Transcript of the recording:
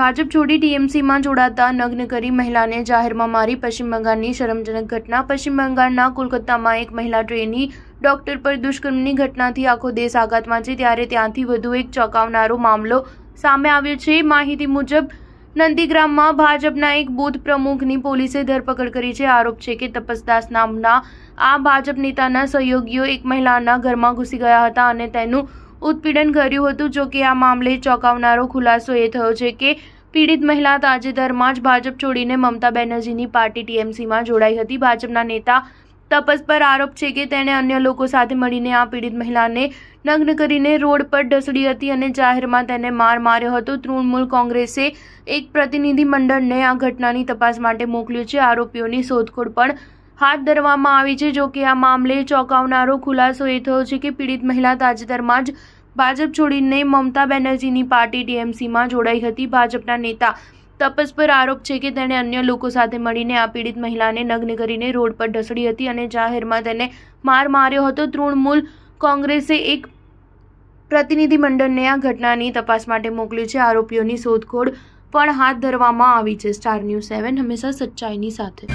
ભાજપ છોડી ટીએમસીમાં જોડાતા નગ્ન કરી મહિલાને જાહેરમાં મારી પશ્ચિમ બંગાળની શરમજનક ઘટના પશ્ચિમ બંગાળના કોલકાતામાં એક મહિલા ટ્રેની ડોક્ટર પર દુષ્કર્મની ઘટનાથી આખો દેશ આઘાતમાં છે ત્યારે ત્યાંથી વધુ એક ચોંકાવનારો મામલો સામે આવ્યો છે માહિતી મુજબ નંદીગ્રામમાં ભાજપના એક બૂથ પ્રમુખની પોલીસે ધરપકડ કરી છે આરોપ છે કે તપસદાસ નામના આ ભાજપ નેતાના સહયોગીઓ એક મહિલાના ઘરમાં ઘૂસી ગયા હતા અને તેનું ઉત્પીડન કર્યું હતું જો કે આ મામલે ચોંકાવનારો ખુલાસો એ થયો છે કે પીડિત મહિલા તાજેતરમાં જ ભાજપ છોડીને મમતા બેનર્જીની પાર્ટી ટીએમસીમાં જોડાઈ હતી ભાજપના નેતા તપસ પર આરોપ છે કે તેણે અન્ય લોકો સાથે મળીને આ પીડિત મહિલાને નગ્ન કરીને રોડ પર ઢસડી હતી અને જાહેરમાં તેને માર માર્યો હતો તૃણમૂલ કોંગ્રેસે એક પ્રતિનિધિમંડળને આ ઘટનાની તપાસ માટે મોકલ્યું છે આરોપીઓની શોધખોળ પણ હાથ ધરવામાં આવી છે જોકે આ મામલે ચોંકાવનારો ખુલાસો એ થયો છે કે પીડિત મહિલા તાજેતરમાં જ ભાજપ છોડીને મમતા બેનર્જીની પાર્ટી ટીએમસીમાં જોડાઈ હતી ભાજપના નેતા તપસ પર આરોપ છે કે તેણે અન્ય લોકો સાથે મળીને આ પીડિત મહિલાને નગ્ન કરીને રોડ પર ઢસડી હતી અને જાહેરમાં તેને માર માર્યો હતો તૃણમૂલ કોંગ્રેસે એક પ્રતિનિધિમંડળને આ ઘટનાની તપાસ માટે મોકલી છે આરોપીઓની શોધખોળ પણ હાથ ધરવામાં આવી છે સ્ટાર ન્યૂઝ સેવન હંમેશા સચ્ચાઈની સાથે